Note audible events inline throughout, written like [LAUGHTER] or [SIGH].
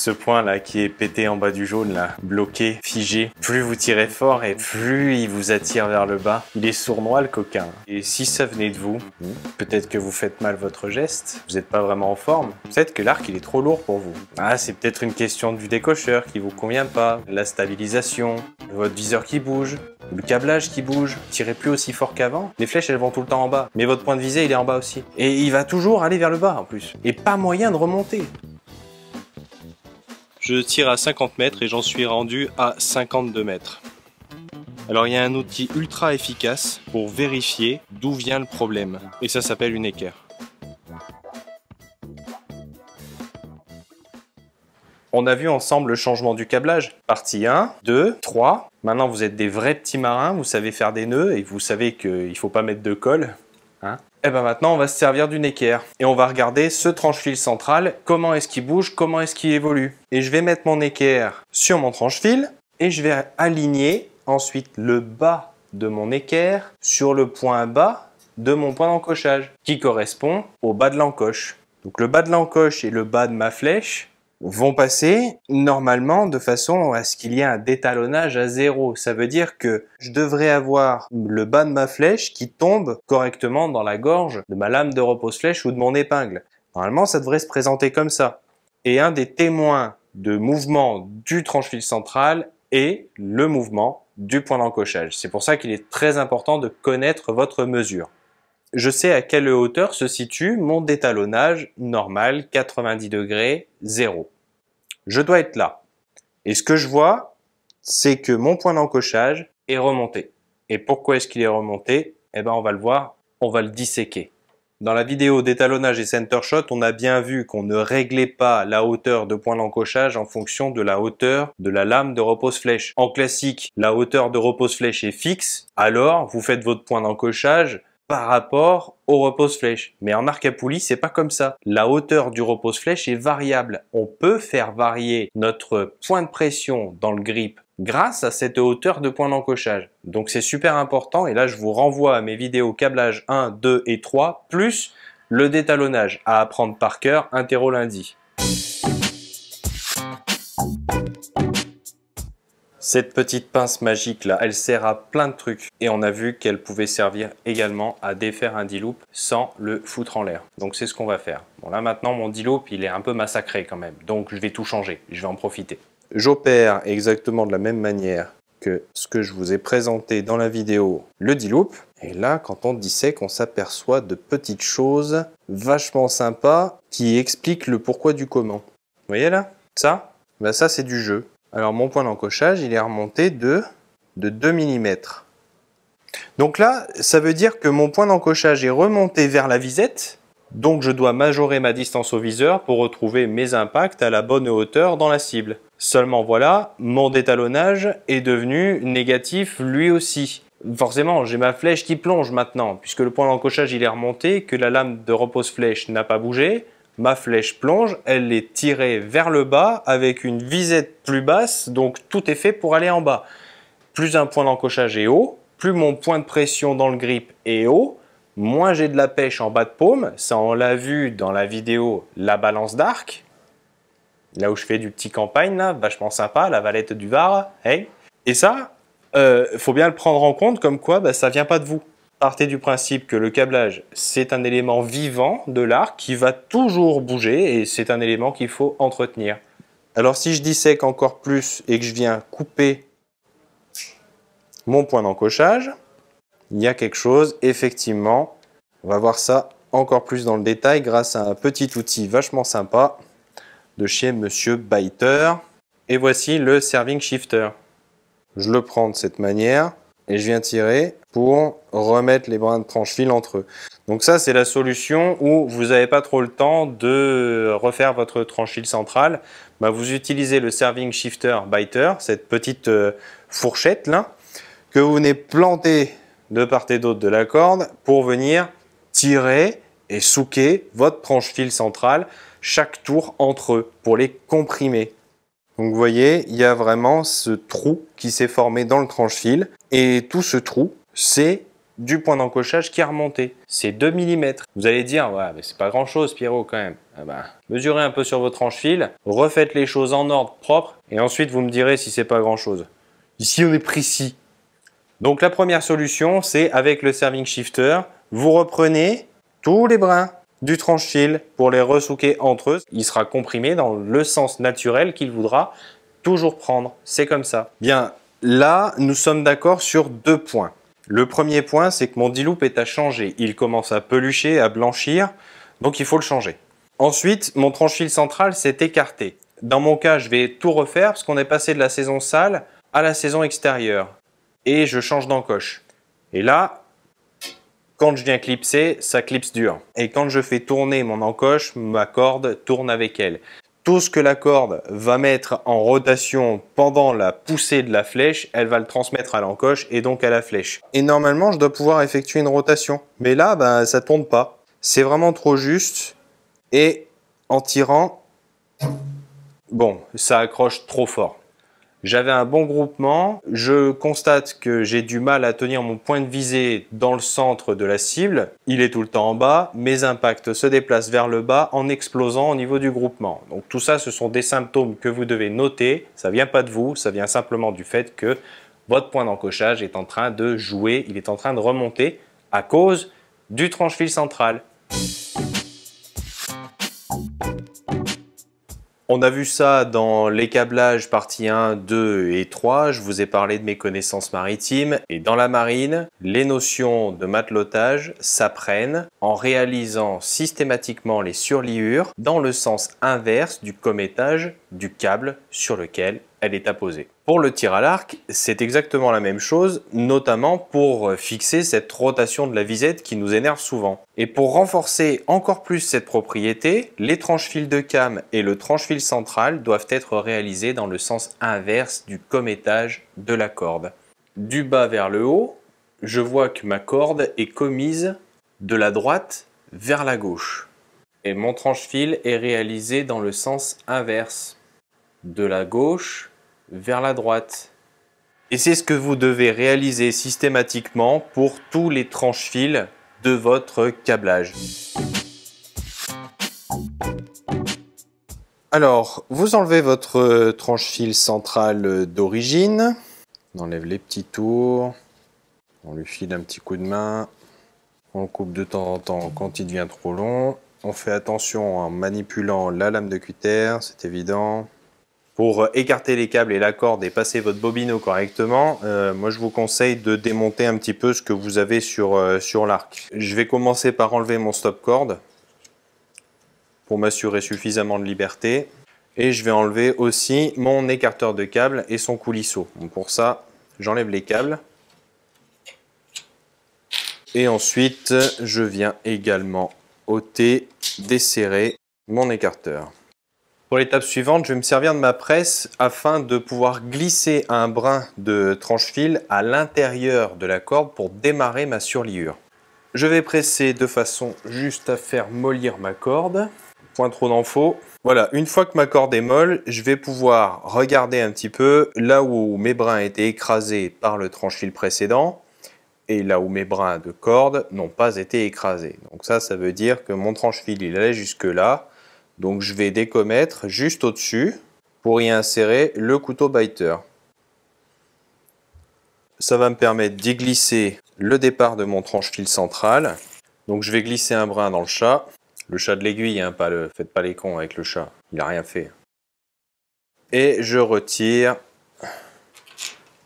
ce point là qui est pété en bas du jaune là, bloqué, figé, plus vous tirez fort et plus il vous attire vers le bas. Il est sournois le coquin. Et si ça venait de vous, hmm, peut-être que vous faites mal votre geste, vous n'êtes pas vraiment en forme, peut-être que l'arc il est trop lourd pour vous. Ah, c'est peut-être une question du décocheur qui vous convient pas, la stabilisation, votre viseur qui bouge, le câblage qui bouge, tirez plus aussi fort qu'avant. Les flèches elles vont tout le temps en bas, mais votre point de visée il est en bas aussi. Et il va toujours aller vers le bas en plus. Et pas moyen de remonter. Je tire à 50 mètres et j'en suis rendu à 52 mètres. Alors il y a un outil ultra efficace pour vérifier d'où vient le problème, et ça s'appelle une équerre. On a vu ensemble le changement du câblage. Partie 1, 2, 3. Maintenant, vous êtes des vrais petits marins, vous savez faire des nœuds et vous savez qu'il ne faut pas mettre de colle. Hein et eh ben, maintenant, on va se servir d'une équerre et on va regarder ce tranche-fil central, comment est-ce qu'il bouge, comment est-ce qu'il évolue. Et je vais mettre mon équerre sur mon tranche-fil et je vais aligner ensuite le bas de mon équerre sur le point bas de mon point d'encochage qui correspond au bas de l'encoche. Donc le bas de l'encoche et le bas de ma flèche vont passer normalement de façon à ce qu'il y ait un détalonnage à zéro. Ça veut dire que je devrais avoir le bas de ma flèche qui tombe correctement dans la gorge de ma lame de repose-flèche ou de mon épingle. Normalement, ça devrait se présenter comme ça. Et un des témoins de mouvement du tranche central est le mouvement du point d'encochage. C'est pour ça qu'il est très important de connaître votre mesure je sais à quelle hauteur se situe mon détalonnage normal 90 degrés 0. Je dois être là. Et ce que je vois, c'est que mon point d'encochage est remonté. Et pourquoi est-ce qu'il est remonté Eh ben on va le voir, on va le disséquer. Dans la vidéo d'étalonnage et center shot, on a bien vu qu'on ne réglait pas la hauteur de point d'encochage en fonction de la hauteur de la lame de repose-flèche. En classique, la hauteur de repose-flèche est fixe, alors vous faites votre point d'encochage par rapport au repose-flèche. Mais en arc à c'est pas comme ça. La hauteur du repose-flèche est variable. On peut faire varier notre point de pression dans le grip grâce à cette hauteur de point d'encochage. Donc c'est super important et là je vous renvoie à mes vidéos câblage 1, 2 et 3 plus le détalonnage à apprendre par cœur interro lundi. Cette petite pince magique là, elle sert à plein de trucs et on a vu qu'elle pouvait servir également à défaire un D-loop sans le foutre en l'air. Donc c'est ce qu'on va faire. Bon là maintenant mon d il est un peu massacré quand même, donc je vais tout changer, je vais en profiter. J'opère exactement de la même manière que ce que je vous ai présenté dans la vidéo, le D-loop. Et là, quand on dissèque, on s'aperçoit de petites choses vachement sympas qui expliquent le pourquoi du comment. Vous voyez là Ça, ben ça c'est du jeu. Alors mon point d'encochage, il est remonté de, de 2 mm. Donc là, ça veut dire que mon point d'encochage est remonté vers la visette, donc je dois majorer ma distance au viseur pour retrouver mes impacts à la bonne hauteur dans la cible. Seulement voilà, mon détalonnage est devenu négatif lui aussi. Forcément, j'ai ma flèche qui plonge maintenant, puisque le point d'encochage il est remonté, que la lame de repose-flèche n'a pas bougé, ma flèche plonge, elle est tirée vers le bas avec une visette plus basse, donc tout est fait pour aller en bas. Plus un point d'encochage est haut, plus mon point de pression dans le grip est haut, moins j'ai de la pêche en bas de paume. Ça, on l'a vu dans la vidéo La balance d'arc, là où je fais du petit campagne, là, vachement sympa, la valette du Var. Et ça, euh, faut bien le prendre en compte comme quoi ça bah, ça vient pas de vous partez du principe que le câblage, c'est un élément vivant de l'arc qui va toujours bouger et c'est un élément qu'il faut entretenir. Alors si je dissèque encore plus et que je viens couper mon point d'encochage, il y a quelque chose, effectivement, on va voir ça encore plus dans le détail grâce à un petit outil vachement sympa de chez Monsieur Biter. Et voici le serving shifter. Je le prends de cette manière et je viens tirer pour remettre les brins de tranche-fil entre eux. Donc ça, c'est la solution où vous n'avez pas trop le temps de refaire votre tranche-fil centrale. Bah, vous utilisez le serving shifter biter, cette petite euh, fourchette là, que vous venez planter de part et d'autre de la corde pour venir tirer et souquer votre tranche-fil centrale chaque tour entre eux pour les comprimer. Donc vous voyez, il y a vraiment ce trou qui s'est formé dans le tranche-fil et tout ce trou c'est du point d'encochage qui a remonté. C'est 2 mm. Vous allez dire, ouais, mais c'est pas grand chose, Pierrot, quand même. Ah bah, mesurez un peu sur votre tranche-fil, refaites les choses en ordre propre, et ensuite vous me direz si c'est pas grand chose. Ici, on est précis. Donc, la première solution, c'est avec le serving shifter, vous reprenez tous les brins du tranche-fil pour les ressouquer entre eux. Il sera comprimé dans le sens naturel qu'il voudra toujours prendre. C'est comme ça. Bien, là, nous sommes d'accord sur deux points. Le premier point, c'est que mon D-loop est à changer. Il commence à pelucher, à blanchir, donc il faut le changer. Ensuite, mon tranchil central s'est écarté. Dans mon cas, je vais tout refaire parce qu'on est passé de la saison sale à la saison extérieure. Et je change d'encoche. Et là, quand je viens clipser, ça clipse dur. Et quand je fais tourner mon encoche, ma corde tourne avec elle ce que la corde va mettre en rotation pendant la poussée de la flèche, elle va le transmettre à l'encoche et donc à la flèche. Et normalement, je dois pouvoir effectuer une rotation. Mais là, bah, ça tourne pas. C'est vraiment trop juste. Et en tirant, bon, ça accroche trop fort. J'avais un bon groupement. Je constate que j'ai du mal à tenir mon point de visée dans le centre de la cible. Il est tout le temps en bas. Mes impacts se déplacent vers le bas en explosant au niveau du groupement. Donc tout ça, ce sont des symptômes que vous devez noter. Ça ne vient pas de vous. Ça vient simplement du fait que votre point d'encochage est en train de jouer. Il est en train de remonter à cause du tranche-fil central. On a vu ça dans les câblages partie 1, 2 et 3. Je vous ai parlé de mes connaissances maritimes. Et dans la marine, les notions de matelotage s'apprennent en réalisant systématiquement les surliures dans le sens inverse du cométage du câble sur lequel elle est apposée. Pour le tir à l'arc, c'est exactement la même chose, notamment pour euh, fixer cette rotation de la visette qui nous énerve souvent. Et pour renforcer encore plus cette propriété, les tranches de cam et le tranche-fil central doivent être réalisés dans le sens inverse du commettage de la corde. Du bas vers le haut, je vois que ma corde est commise de la droite vers la gauche. Et mon tranche-fil est réalisé dans le sens inverse, de la gauche vers la droite. Et c'est ce que vous devez réaliser systématiquement pour tous les tranches-fils de votre câblage. Alors, vous enlevez votre euh, tranche-fil centrale euh, d'origine. On enlève les petits tours. On lui file un petit coup de main. On coupe de temps en temps quand il devient trop long. On fait attention en manipulant la lame de cutter, c'est évident pour euh, écarter les câbles et la corde et passer votre bobineau correctement, euh, moi je vous conseille de démonter un petit peu ce que vous avez sur, euh, sur l'arc. Je vais commencer par enlever mon stop corde pour m'assurer suffisamment de liberté. Et je vais enlever aussi mon écarteur de câble et son coulisseau. pour ça, j'enlève les câbles. Et ensuite, je viens également ôter, desserrer mon écarteur. Pour l'étape suivante, je vais me servir de ma presse afin de pouvoir glisser un brin de tranche-fil à l'intérieur de la corde pour démarrer ma surliure. Je vais presser de façon juste à faire mollir ma corde. Point trop d'infos. Voilà, une fois que ma corde est molle, je vais pouvoir regarder un petit peu là où mes brins étaient écrasés par le tranche-fil précédent et là où mes brins de corde n'ont pas été écrasés. Donc ça, ça veut dire que mon tranche-fil, il allait jusque là donc je vais décommettre juste au-dessus pour y insérer le couteau biter. Ça va me permettre d'y glisser le départ de mon tranche-fil central. Donc je vais glisser un brin dans le chat. Le chat de l'aiguille, hein, faites pas les cons avec le chat, il n'a rien fait. Et je retire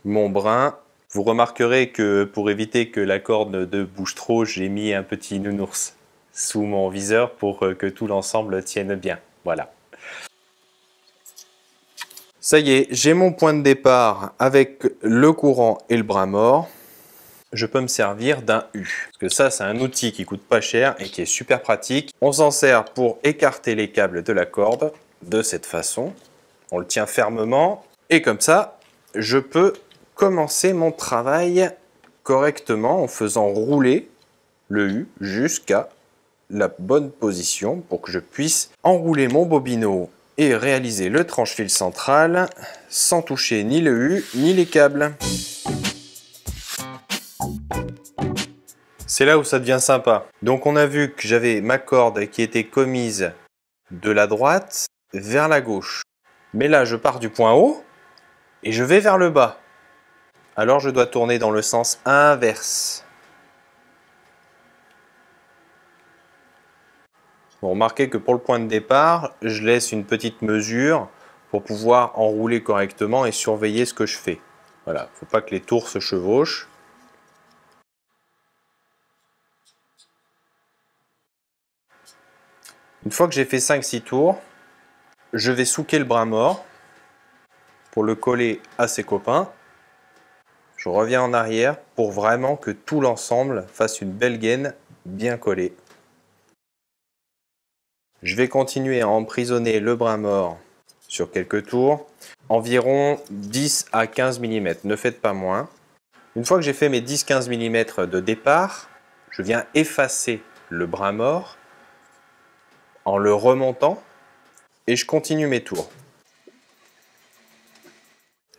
mon brin. Vous remarquerez que pour éviter que la corde ne bouge trop, j'ai mis un petit nounours sous mon viseur pour euh, que tout l'ensemble tienne bien. Voilà. Ça y est, j'ai mon point de départ avec le courant et le bras mort. Je peux me servir d'un U. Parce que ça, c'est un outil qui coûte pas cher et qui est super pratique. On s'en sert pour écarter les câbles de la corde de cette façon. On le tient fermement. Et comme ça, je peux commencer mon travail correctement en faisant rouler le U jusqu'à la bonne position pour que je puisse enrouler mon bobineau et réaliser le tranche-fil central sans toucher ni le U ni les câbles. C'est là où ça devient sympa. Donc on a vu que j'avais ma corde qui était commise de la droite vers la gauche. Mais là, je pars du point haut et je vais vers le bas. Alors je dois tourner dans le sens inverse. Vous remarquez que pour le point de départ, je laisse une petite mesure pour pouvoir enrouler correctement et surveiller ce que je fais. Voilà, il ne faut pas que les tours se chevauchent. Une fois que j'ai fait 5-6 tours, je vais souquer le bras mort pour le coller à ses copains. Je reviens en arrière pour vraiment que tout l'ensemble fasse une belle gaine bien collée. Je vais continuer à emprisonner le bras mort sur quelques tours, environ 10 à 15 mm, ne faites pas moins. Une fois que j'ai fait mes 10-15 mm de départ, je viens effacer le bras mort en le remontant et je continue mes tours.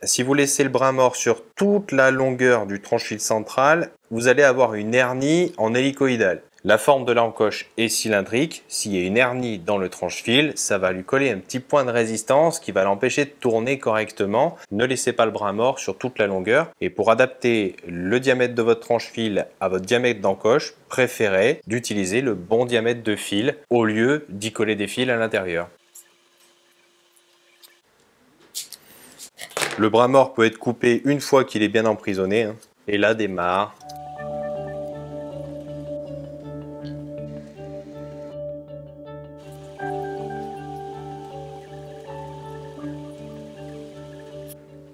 Si vous laissez le bras mort sur toute la longueur du tranchile central, vous allez avoir une hernie en hélicoïdale. La forme de l'encoche est cylindrique. S'il y a une hernie dans le tranche-fil, ça va lui coller un petit point de résistance qui va l'empêcher de tourner correctement. Ne laissez pas le bras mort sur toute la longueur. Et pour adapter le diamètre de votre tranche-fil à votre diamètre d'encoche, préférez d'utiliser le bon diamètre de fil au lieu d'y coller des fils à l'intérieur. Le bras mort peut être coupé une fois qu'il est bien emprisonné. Hein. Et là démarre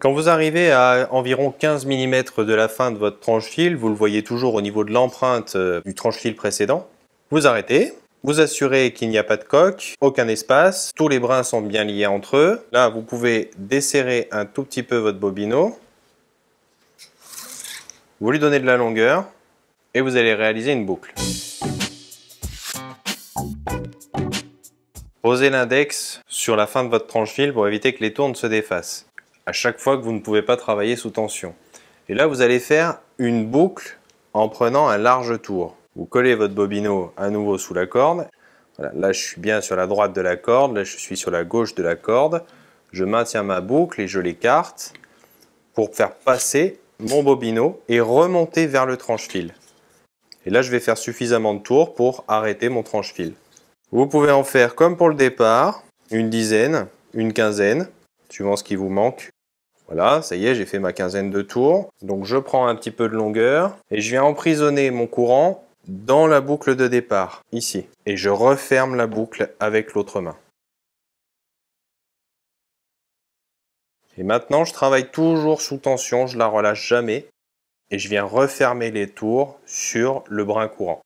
Quand vous arrivez à environ 15 mm de la fin de votre tranche-fil, vous le voyez toujours au niveau de l'empreinte euh, du tranche-fil précédent, vous arrêtez, vous assurez qu'il n'y a pas de coque, aucun espace, tous les brins sont bien liés entre eux. Là, vous pouvez desserrer un tout petit peu votre bobineau, vous lui donnez de la longueur et vous allez réaliser une boucle. Posez l'index sur la fin de votre tranche fil pour éviter que les tours ne se défassent à chaque fois que vous ne pouvez pas travailler sous tension. Et là, vous allez faire une boucle en prenant un large tour. Vous collez votre bobineau à nouveau sous la corde. là, je suis bien sur la droite de la corde. Là, je suis sur la gauche de la corde. Je maintiens ma boucle et je l'écarte pour faire passer mon bobineau et remonter vers le tranche-fil. Et là, je vais faire suffisamment de tours pour arrêter mon tranche-fil. Vous pouvez en faire comme pour le départ, une dizaine, une quinzaine, suivant ce qui vous manque. Voilà, ça y est, j'ai fait ma quinzaine de tours. Donc je prends un petit peu de longueur et je viens emprisonner mon courant dans la boucle de départ, ici. Et je referme la boucle avec l'autre main. Et maintenant, je travaille toujours sous tension, je ne la relâche jamais. Et je viens refermer les tours sur le brin courant.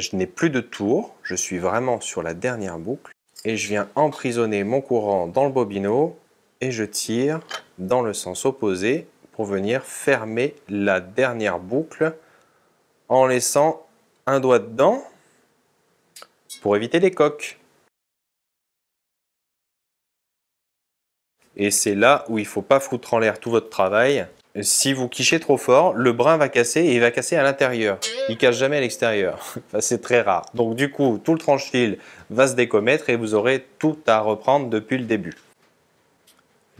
je n'ai plus de tour, je suis vraiment sur la dernière boucle et je viens emprisonner mon courant dans le bobineau et je tire dans le sens opposé pour venir fermer la dernière boucle en laissant un doigt dedans pour éviter les coques. Et c'est là où il ne faut pas foutre en l'air tout votre travail si vous quichez trop fort, le brin va casser et il va casser à l'intérieur. Il casse jamais à l'extérieur. [LAUGHS] c'est très rare. Donc du coup, tout le tranche-fil va se décommettre et vous aurez tout à reprendre depuis le début.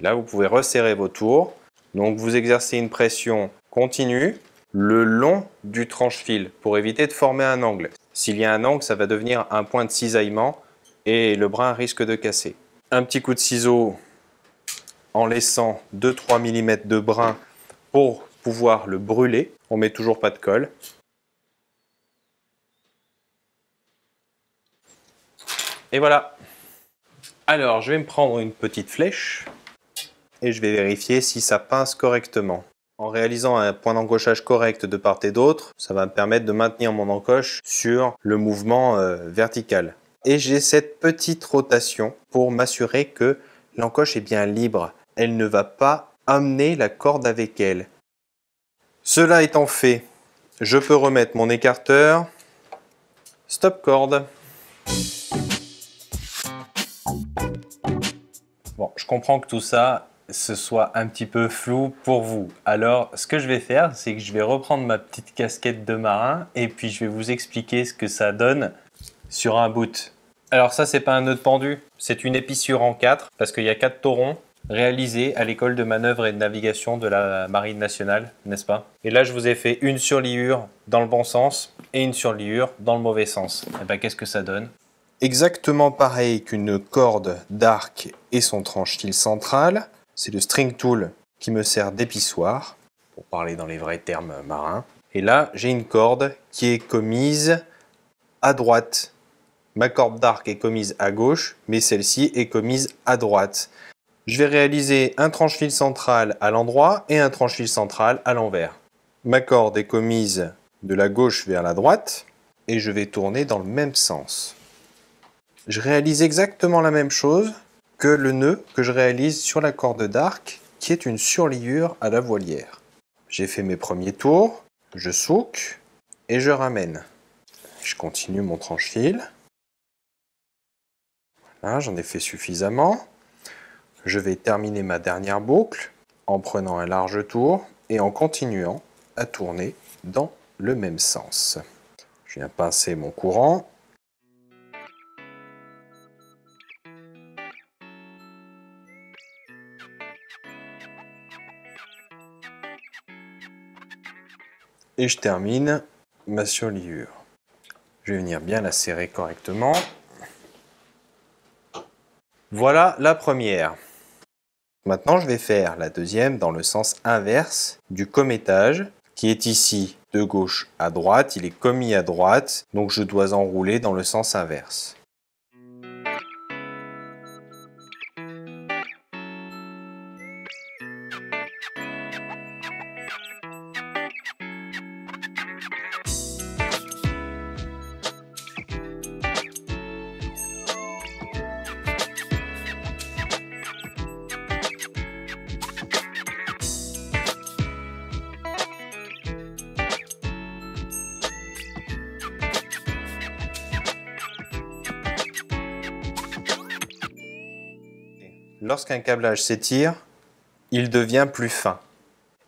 Là, vous pouvez resserrer vos tours. Donc vous exercez une pression continue le long du tranche-fil pour éviter de former un angle. S'il y a un angle, ça va devenir un point de cisaillement et le brin risque de casser. Un petit coup de ciseau en laissant 2-3 mm de brin pour pouvoir le brûler, on met toujours pas de colle. Et voilà. Alors, je vais me prendre une petite flèche et je vais vérifier si ça pince correctement. En réalisant un point d'encochage correct de part et d'autre, ça va me permettre de maintenir mon encoche sur le mouvement euh, vertical. Et j'ai cette petite rotation pour m'assurer que l'encoche est bien libre. Elle ne va pas amener la corde avec elle. Cela étant fait, je peux remettre mon écarteur, stop corde. Bon, je comprends que tout ça, ce soit un petit peu flou pour vous. Alors, ce que je vais faire, c'est que je vais reprendre ma petite casquette de marin et puis je vais vous expliquer ce que ça donne sur un boot. Alors ça, c'est pas un nœud de pendu, c'est une épissure en 4 parce qu'il y a quatre taurons réalisé à l'école de manœuvre et de navigation de la Marine nationale, n'est-ce pas Et là, je vous ai fait une surliure dans le bon sens et une surliure dans le mauvais sens. Et eh bien, qu'est-ce que ça donne Exactement pareil qu'une corde d'arc et son tranche central. C'est le string tool qui me sert d'épissoir, pour parler dans les vrais termes marins. Et là, j'ai une corde qui est commise à droite. Ma corde d'arc est commise à gauche, mais celle-ci est commise à droite je vais réaliser un tranche central à l'endroit et un tranche central à l'envers. Ma corde est commise de la gauche vers la droite et je vais tourner dans le même sens. Je réalise exactement la même chose que le nœud que je réalise sur la corde d'arc qui est une surliure à la voilière. J'ai fait mes premiers tours, je souque et je ramène. Je continue mon tranche-fil. Voilà, j'en ai fait suffisamment. Je vais terminer ma dernière boucle en prenant un large tour et en continuant à tourner dans le même sens. Je viens pincer mon courant. Et je termine ma surliure. Je vais venir bien la serrer correctement. Voilà la première. Maintenant, je vais faire la deuxième dans le sens inverse du cométage, qui est ici de gauche à droite. Il est commis à droite, donc je dois enrouler dans le sens inverse. lorsqu'un câblage s'étire, il devient plus fin.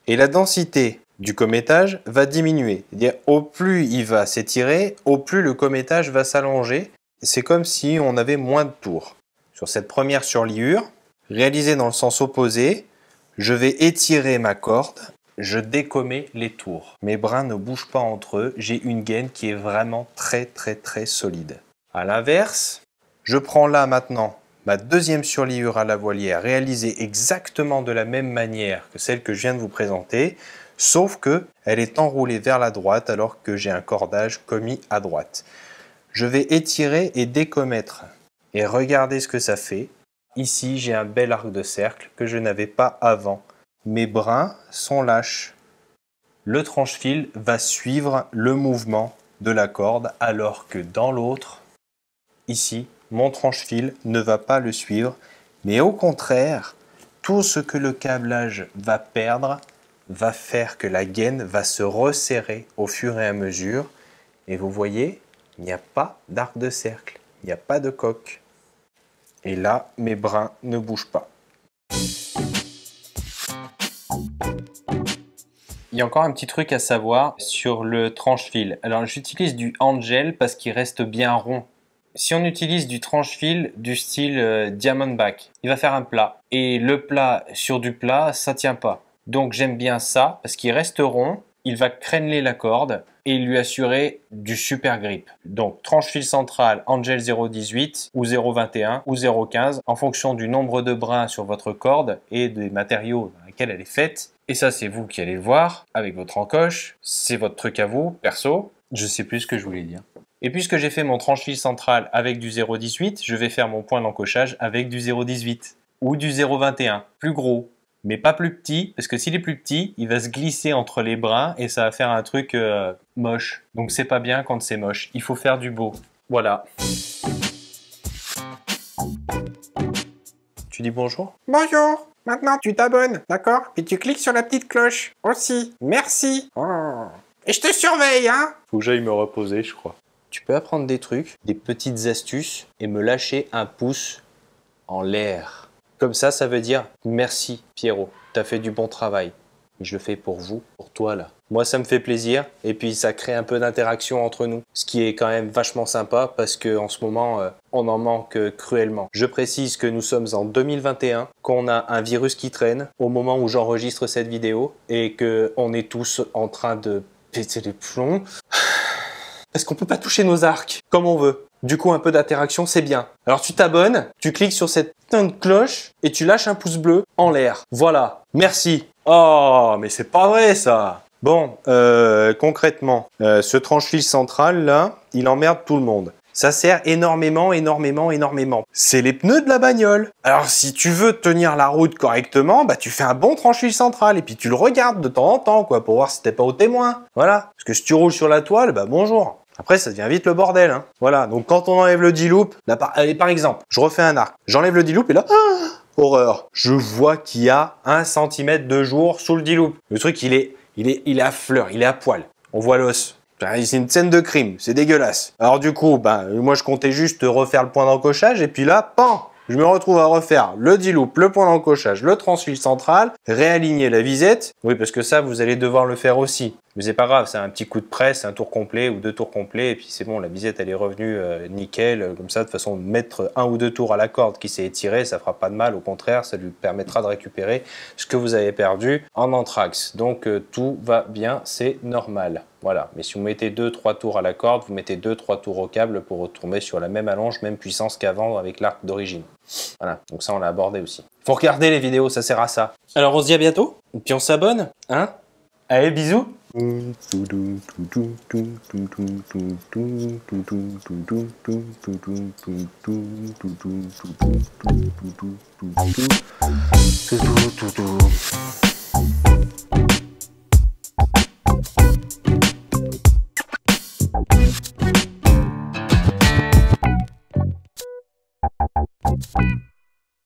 Et la densité du commettage va diminuer. C'est-à-dire au plus il va s'étirer, au plus le commettage va s'allonger. C'est comme si on avait moins de tours. Sur cette première surliure, réalisée dans le sens opposé, je vais étirer ma corde, je décommets les tours. Mes brins ne bougent pas entre eux, j'ai une gaine qui est vraiment très très très solide. A l'inverse, je prends là maintenant Ma deuxième surliure à la voilière, réalisée exactement de la même manière que celle que je viens de vous présenter, sauf que elle est enroulée vers la droite alors que j'ai un cordage commis à droite. Je vais étirer et décommettre. Et regardez ce que ça fait. Ici, j'ai un bel arc de cercle que je n'avais pas avant. Mes brins sont lâches. Le tranche va suivre le mouvement de la corde alors que dans l'autre, ici, mon tranche-fil ne va pas le suivre, mais au contraire, tout ce que le câblage va perdre va faire que la gaine va se resserrer au fur et à mesure. Et vous voyez, il n'y a pas d'arc de cercle, il n'y a pas de coque. Et là, mes brins ne bougent pas. Il y a encore un petit truc à savoir sur le tranche-fil. Alors j'utilise du Angel parce qu'il reste bien rond si on utilise du tranche-fil du style euh, Diamondback, il va faire un plat. Et le plat sur du plat, ça tient pas. Donc j'aime bien ça parce qu'il reste rond, il va créneler la corde et lui assurer du super grip. Donc tranche-fil central Angel 018 ou 021 ou 015 en fonction du nombre de brins sur votre corde et des matériaux dans lesquels elle est faite. Et ça c'est vous qui allez le voir avec votre encoche, c'est votre truc à vous, perso. Je sais plus ce que je voulais dire. Et puisque j'ai fait mon tranche-fil central avec du 0,18, je vais faire mon point d'encochage avec du 0,18 ou du 0,21, plus gros, mais pas plus petit, parce que s'il est plus petit, il va se glisser entre les brins et ça va faire un truc euh, moche. Donc c'est pas bien quand c'est moche, il faut faire du beau. Voilà. Tu dis bonjour Bonjour Maintenant tu t'abonnes, d'accord Et tu cliques sur la petite cloche aussi. Merci oh. Et je te surveille, hein Faut que j'aille me reposer, je crois tu peux apprendre des trucs, des petites astuces et me lâcher un pouce en l'air. Comme ça, ça veut dire merci Pierrot, t'as fait du bon travail. Je le fais pour vous, pour toi là. Moi, ça me fait plaisir et puis ça crée un peu d'interaction entre nous, ce qui est quand même vachement sympa parce qu'en ce moment, euh, on en manque cruellement. Je précise que nous sommes en 2021, qu'on a un virus qui traîne au moment où j'enregistre cette vidéo et que on est tous en train de péter les plombs. [LAUGHS] Est-ce qu'on peut pas toucher nos arcs comme on veut Du coup, un peu d'interaction, c'est bien. Alors tu t'abonnes, tu cliques sur cette putain cloche et tu lâches un pouce bleu en l'air. Voilà. Merci. Oh, mais c'est pas vrai ça. Bon, euh, concrètement, euh, ce tranche central là, il emmerde tout le monde. Ça sert énormément, énormément, énormément. C'est les pneus de la bagnole. Alors si tu veux tenir la route correctement, bah tu fais un bon tranche central et puis tu le regardes de temps en temps quoi pour voir si t'es pas au témoin. Voilà. Parce que si tu roules sur la toile, bah bonjour. Après, ça devient vite le bordel. Hein. Voilà, donc quand on enlève le d là, par, par exemple, je refais un arc, j'enlève le d et là, ah, horreur, je vois qu'il y a un centimètre de jour sous le d Le truc, il est, il, est, il est à fleur, il est à poil. On voit l'os. C'est une scène de crime, c'est dégueulasse. Alors du coup, ben, moi je comptais juste refaire le point d'encochage et puis là, pan je me retrouve à refaire le d le point d'encochage, le transfil central, réaligner la visette. Oui, parce que ça, vous allez devoir le faire aussi. Mais c'est pas grave, c'est un petit coup de presse, un tour complet ou deux tours complets, et puis c'est bon, la visette, elle est revenue euh, nickel, comme ça, de façon de mettre un ou deux tours à la corde qui s'est étirée, ça fera pas de mal, au contraire, ça lui permettra de récupérer ce que vous avez perdu en anthrax. Donc euh, tout va bien, c'est normal. Voilà. Mais si vous mettez 2-3 tours à la corde, vous mettez 2-3 tours au câble pour retourner sur la même allonge, même puissance qu'avant avec l'arc d'origine. Voilà, donc ça on l'a abordé aussi. Faut regarder les vidéos, ça sert à ça. Alors on se dit à bientôt, et puis on s'abonne, hein Allez, bisous Thank you.